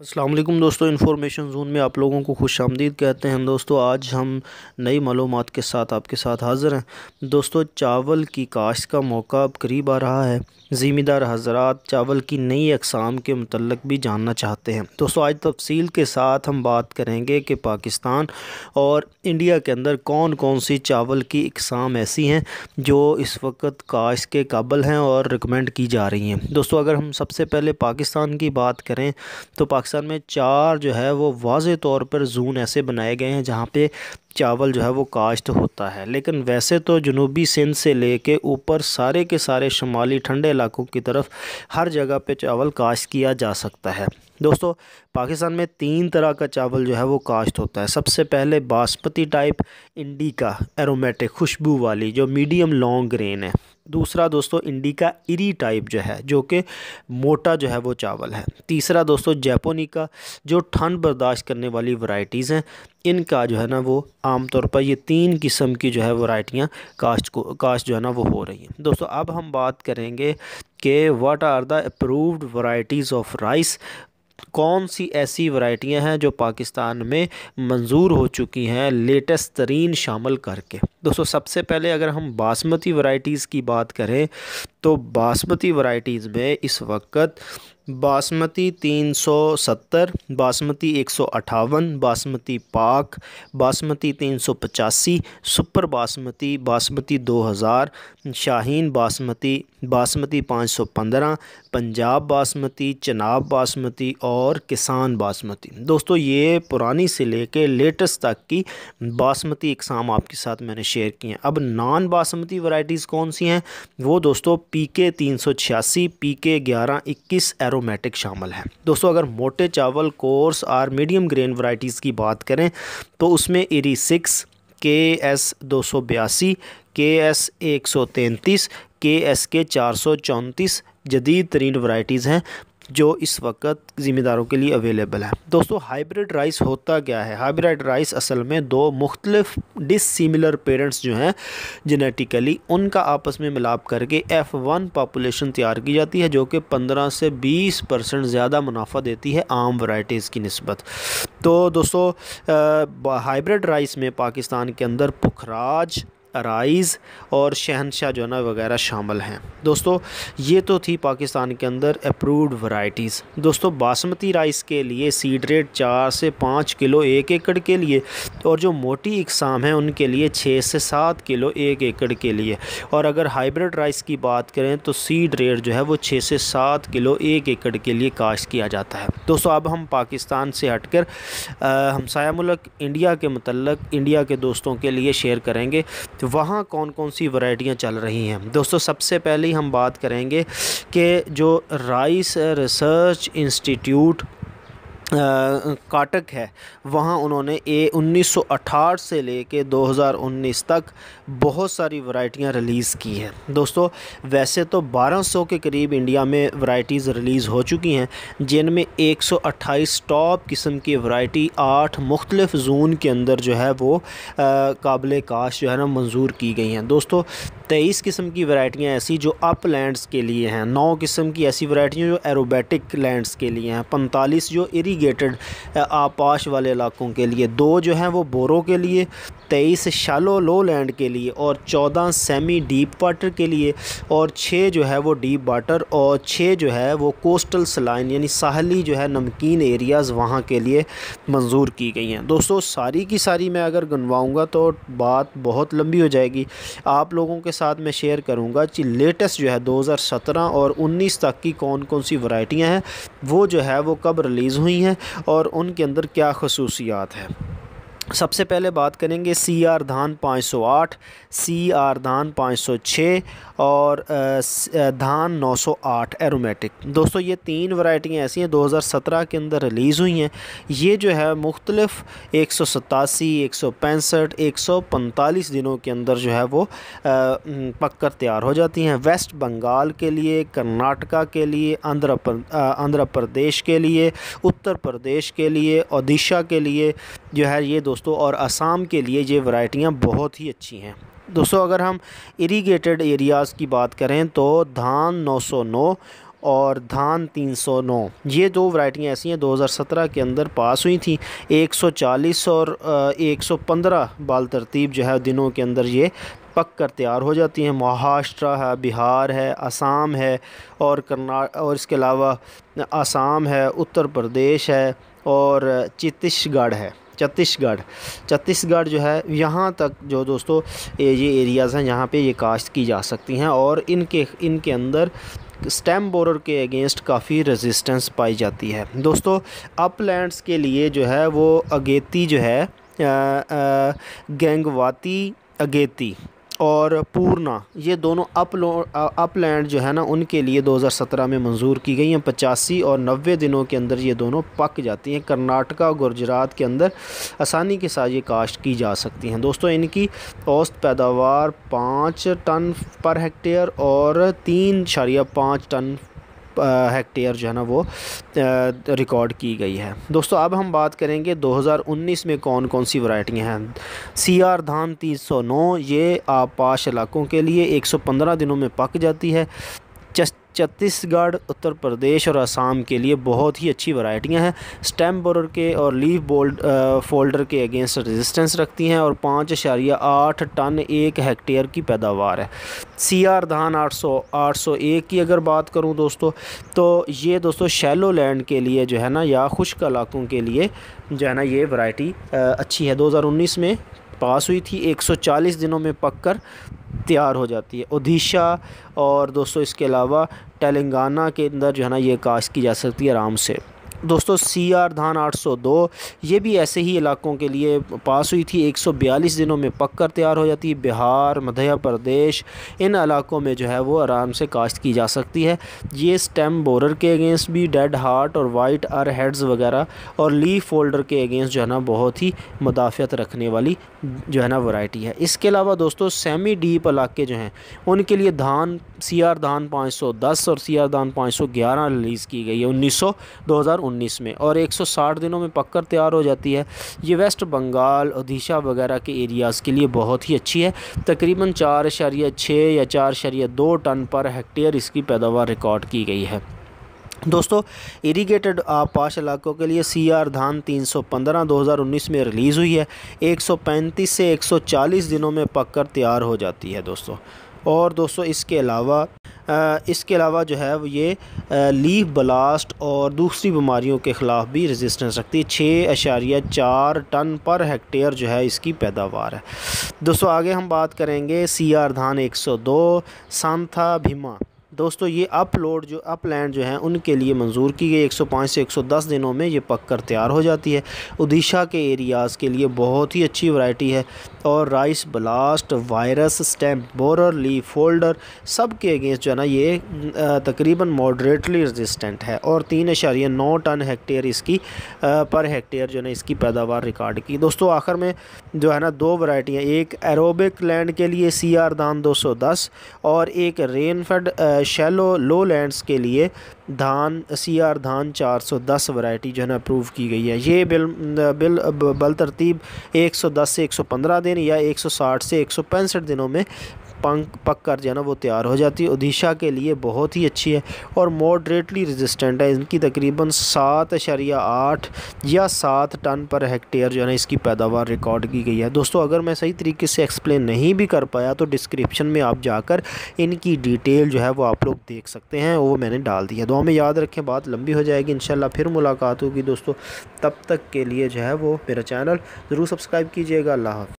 असलम दोस्तों information zone में आप लोगों को खुश आमदीद कहते हैं दोस्तों आज हम नई मालूम के साथ आपके साथ हाज़िर हैं दोस्तों चावल की काश्त का मौका अब करीब आ रहा है ज़िम्मेदार हजरात चावल की नई अकसाम के मतलब भी जानना चाहते हैं दोस्तों आज तफसील के साथ हम बात करेंगे कि पाकिस्तान और इंडिया के अंदर कौन कौन सी चावल की अकसाम ऐसी हैं जो इस वक्त काश के काबल हैं और रिकमेंड की जा रही हैं दोस्तों अगर हम सबसे पहले पाकिस्तान की बात करें तो पाकिस्तान में चार जो है वो वाज तौर पर जून ऐसे बनाए गए हैं जहाँ पर चावल जो है वो काश्त होता है लेकिन वैसे तो जनूबी सिंध से लेके ऊपर सारे के सारे शुमाली ठंडे इलाकों की तरफ हर जगह पे चावल काश्त किया जा सकता है दोस्तों पाकिस्तान में तीन तरह का चावल जो है वो काश्त होता है सबसे पहले बासमती टाइप इंडिका एरोमेटिक खुशबू वाली जो मीडियम लॉन्ग ग्रेन है दूसरा दोस्तों इंडिका इरी टाइप जो है जो कि मोटा जो है वो चावल है तीसरा दोस्तों जैपोनिका जो ठंड बर्दाश्त करने वाली वैरायटीज़ हैं इनका जो है ना वो आमतौर पर ये तीन किस्म की जो है वैरायटियाँ काश्त को काश्त जो है ना वो हो रही हैं दोस्तों अब हम बात करेंगे कि what are the approved varieties of rice कौन सी ऐसी वैरायटियां हैं जो पाकिस्तान में मंजूर हो चुकी हैं लेटेस्ट तरीन शामिल करके दोस्तों सबसे पहले अगर हम बासमती वैरायटीज़ की बात करें तो बासमती वराइटीज़ में इस वक्त बासमती तीन सौ सत्तर बासमती एक सौ बासमती पाक बासमती तीन सौ पचासी सुपर बासमती बासमती दो हज़ार शाहीन बासमती बासमती पाँच सौ पंद्रह पंजाब बासमती चनाब बासमती और किसान बासमती दोस्तों ये पुरानी से लेके लेटेस्ट तक की बासमती इकसाम आपके साथ मैंने शेयर किए हैं अब नॉन बासमती वैरायटीज़ कौन सी हैं वो दोस्तों पी के तीन सौ छियासी पी के ग्यारह इक्कीस एरोमेटिक शामिल हैं दोस्तों अगर मोटे चावल कोर्स और मीडियम ग्रेन वाइटीज़ की बात करें तो उसमें एरी सिक्स के एस दो सौ बयासी के एस एक सौ तैंतीस के एस के चार सौ चौंतीस जदीद तरीन वराइटीज़ हैं जो इस वक्त ज़िम्मेदारों के लिए अवेलेबल है दोस्तों हाइब्रिड राइस होता क्या है हाइब्रिड राइस असल में दो मुख्तलिफ डिसिमिलर पेरेंट्स जो हैं जेनेटिकली उनका आपस में मिलाप करके एफ़ वन पापुलेशन तैयार की जाती है जो कि पंद्रह से बीस परसेंट ज़्यादा मुनाफा देती है आम वराइटीज़ की नस्बत तो दोस्तों हाइब्रिड राइस में पाकिस्तान के अंदर पुखराज अराइज़ और शहनशाह जो है ना वगैरह शामिल हैं दोस्तों ये तो थी पाकिस्तान के अंदर अप्रूव्ड वैरायटीज़ दोस्तों बासमती राइस के लिए सीड रेट चार से पाँच किलो एक एकड़ के लिए और जो मोटी इकसाम हैं उनके लिए छः से सात किलो एक एकड़ के लिए और अगर हाइब्रिड राइस की बात करें तो सीड रेट जो है वो छः से सात किलो एक एकड़ के लिए काश्त किया जाता है दोस्तों अब हम पाकिस्तान से हट कर हमसाया मुल्क इंडिया के मतलब इंडिया के दोस्तों के लिए शेयर करेंगे तो वहाँ कौन कौन सी वैरायटियाँ चल रही हैं दोस्तों सबसे पहले हम बात करेंगे कि जो राइस रिसर्च इंस्टीट्यूट काटक है वहाँ उन्होंने ए 1918 से लेके 2019 तक बहुत सारी वैरायटियाँ रिलीज़ की हैं दोस्तों वैसे तो 1200 के करीब इंडिया में वैरायटीज़ रिलीज़ हो चुकी हैं जिनमें 128 टॉप किस्म की वैरायटी आठ मुख्तलिफ जोन के अंदर जो है वो काबिल काश जो है ना मंजूर की गई हैं दोस्तों तेईस किस्म की वैरायटियाँ ऐसी जो अप लैंड्स के लिए हैं नौ किस्म की ऐसी वैरायटियाँ जो एरोबैटिक लैंड्स के लिए हैं पैंतालीस जो इरीगेटेड आपाश वाले इलाकों के लिए दो जो हैं वो बोरो के लिए तेईस शालो लो लैंड के लिए और चौदह सेमी डीप वाटर के लिए और छः जो है वो डीप वाटर और छः जो है वो कोस्टल सलाइन यानी साहली जो है नमकीन एरियाज़ वहाँ के लिए मंजूर की गई हैं दोस्तों सारी की सारी मैं अगर गनवाऊँगा तो बात बहुत लंबी हो जाएगी आप लोगों के साथ मैं शेयर करूँगा कि लेटेस्ट जो है 2017 और 19 तक की कौन कौन सी वैरायटियाँ हैं वो जो है वो कब रिलीज़ हुई हैं और उनके अंदर क्या खसूसियात हैं सबसे पहले बात करेंगे सी आर धान 508, सी आर धान 506 और धान 908 एरोमेटिक दोस्तों ये तीन वैरायटियाँ ऐसी हैं 2017 के अंदर रिलीज़ हुई हैं ये जो है मुख्तलफ एक सौ सतासी एक सौ पैंसठ एक सौ पैंतालीस दिनों के अंदर जो है वो पक कर तैयार हो जाती हैं वेस्ट बंगाल के लिए कर्नाटका के लिए आंध्र आंध्र प्रदेश के लिए उत्तर प्रदेश के लिए ओडिशा के लिए जो है ये दो दोस्तों और आसाम के लिए ये वैरायटियाँ बहुत ही अच्छी हैं दोस्तों अगर हम इरीगेटेड एरियाज़ की बात करें तो धान 909 और धान 309 ये दो वैरायटियाँ ऐसी हैं 2017 के अंदर पास हुई थी 140 और 115 बाल तरतीब जो है दिनों के अंदर ये पक कर तैयार हो जाती हैं महाराष्ट्र है बिहार है आसाम है और करना और इसके अलावा आसाम है उत्तर प्रदेश है और छत्तीसगढ़ है छत्तीसगढ़ छत्तीसगढ़ जो है यहाँ तक जो दोस्तों ये एरियाज़ हैं यहाँ पे ये काश्त की जा सकती हैं और इनके इनके अंदर स्टैम बोरर के अगेंस्ट काफ़ी रेजिस्टेंस पाई जाती है दोस्तों अपलैंड्स के लिए जो है वो अगेती जो है गेंगवाती अगेती और पूर्णा ये दोनों अपलो अपलैंड जो है ना उनके लिए 2017 में मंजूर की गई हैं पचासी और नबे दिनों के अंदर ये दोनों पक जाती हैं कर्नाटका और गुजरात के अंदर आसानी के साथ ये काश्त की जा सकती हैं दोस्तों इनकी औसत पैदावार पाँच टन पर हेक्टेयर और तीन शरिया पाँच टन हेक्टेयर जो है ना वो रिकॉर्ड की गई है दोस्तों अब हम बात करेंगे 2019 में कौन कौन सी वराइटियाँ हैं सीआर धान 309 ये पाश इलाकों के लिए 115 दिनों में पक जाती है छत्तीसगढ़ उत्तर प्रदेश और असम के लिए बहुत ही अच्छी वैरायटियां हैं स्टेम बोरर के और लीफ बोल्ड फोल्डर के अगेंस्ट रेजिस्टेंस रखती हैं और पाँच अशारिया आठ टन एक हेक्टेयर की पैदावार है सी आर धान आठ सौ आठ सौ एक की अगर बात करूं दोस्तों तो ये दोस्तों शैलो लैंड के लिए जो है ना या खुश्क इलाकों के लिए जो है ना ये वरायटी अच्छी है दो में पास हुई थी एक दिनों में पक तैयार हो जाती है उड़ीसा और दोस्तों इसके अलावा तेलंगाना के अंदर जो है ना ये काश की जा सकती है आराम से दोस्तों सी आर धान 802 ये भी ऐसे ही इलाकों के लिए पास हुई थी 142 दिनों में पक कर तैयार हो जाती है बिहार मध्य प्रदेश इन इलाकों में जो है वो आराम से काश्त की जा सकती है ये स्टेम बोरर के अगेंस्ट भी डेड हार्ट और वाइट आर हेड्स वगैरह और लीफ फोल्डर के अगेंस्ट जो है ना बहुत ही मुदाफ़त रखने वाली जो है ना वाइटी है इसके अलावा दोस्तों सेमी डीप इलाके जो हैं उनके लिए धान सी आर धान दस और सी आर धान ग्यारह रिलीज़ की गई है उन्नीस सौ 2019 में और 160 दिनों में पककर तैयार हो जाती है ये वेस्ट बंगाल ओडिशा वगैरह के एरियाज़ के लिए बहुत ही अच्छी है तकरीबन चार इशारिया छः या चार इशारिया दो टन पर हेक्टेयर इसकी पैदावार रिकॉर्ड की गई है दोस्तों इरिगेटेड पाश इलाकों के लिए सीआर धान 315 2019 में रिलीज़ हुई है 135 से 140 दिनों में पककर तैयार हो जाती है दोस्तों और दोस्तों इसके अलावा इसके अलावा जो है ये लीफ ब्लास्ट और दूसरी बीमारियों के ख़िलाफ़ भी रेजिस्टेंस रखती है छः अशारिया चार टन पर हेक्टेयर जो है इसकी पैदावार है दोस्तों आगे हम बात करेंगे सी आर धान एक सौ दो सांथा भीमा दोस्तों ये अपलोड जो अपलैंड जो है उनके लिए मंजूर की गई 105 से 110 दिनों में ये पक कर तैयार हो जाती है उदिशा के एरियाज़ के लिए बहुत ही अच्छी वैरायटी है और rice blast virus stem borer leaf folder सब के अगेंस्ट जो है ना ये तकरीबन मॉडरेटली रजिस्टेंट है और तीन अशारिया नौ टन हेक्टेयर इसकी पर हेक्टेयर जो है ना इसकी पैदावार रिकॉर्ड की दोस्तों आखिर में जो है ना दो वैरायटी एक एरोबिक लैंड के लिए सी आर धान 210 और एक रेनफेड शेलो लो लैंड्स के लिए धान सी आर धान 410 वैरायटी जो है ना अप्रूव की गई है ये बिल बिल बल तरतीब 110 से 115 दिन या 160 से एक दिनों में पंख पक कर जो है ना वो तैयार हो जाती है उदिशा के लिए बहुत ही अच्छी है और मॉडरेटली रेजिस्टेंट है इनकी तकरीबन सात अशरिया आठ या सात टन पर हेक्टेयर जो है ना इसकी पैदावार रिकॉर्ड की गई है दोस्तों अगर मैं सही तरीके से एक्सप्लेन नहीं भी कर पाया तो डिस्क्रिप्शन में आप जाकर इनकी डिटेल जो है वो आप लोग देख सकते हैं वो मैंने डाल दी है दो हमें याद रखें बात लंबी हो जाएगी इन फिर मुलाकात होगी दोस्तों तब तक के लिए जो है वो मेरा चैनल ज़रूर सब्सक्राइब कीजिएगा अल्लाह